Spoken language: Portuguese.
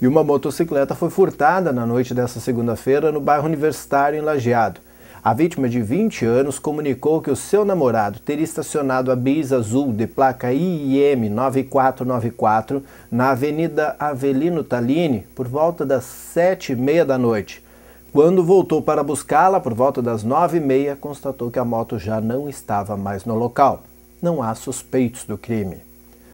e uma motocicleta foi furtada na noite dessa segunda-feira no bairro Universitário, em Lajeado. A vítima de 20 anos comunicou que o seu namorado teria estacionado a Bis Azul de placa IIM 9494 na Avenida Avelino Talini por volta das sete e meia da noite. Quando voltou para buscá-la por volta das nove e meia, constatou que a moto já não estava mais no local. Não há suspeitos do crime.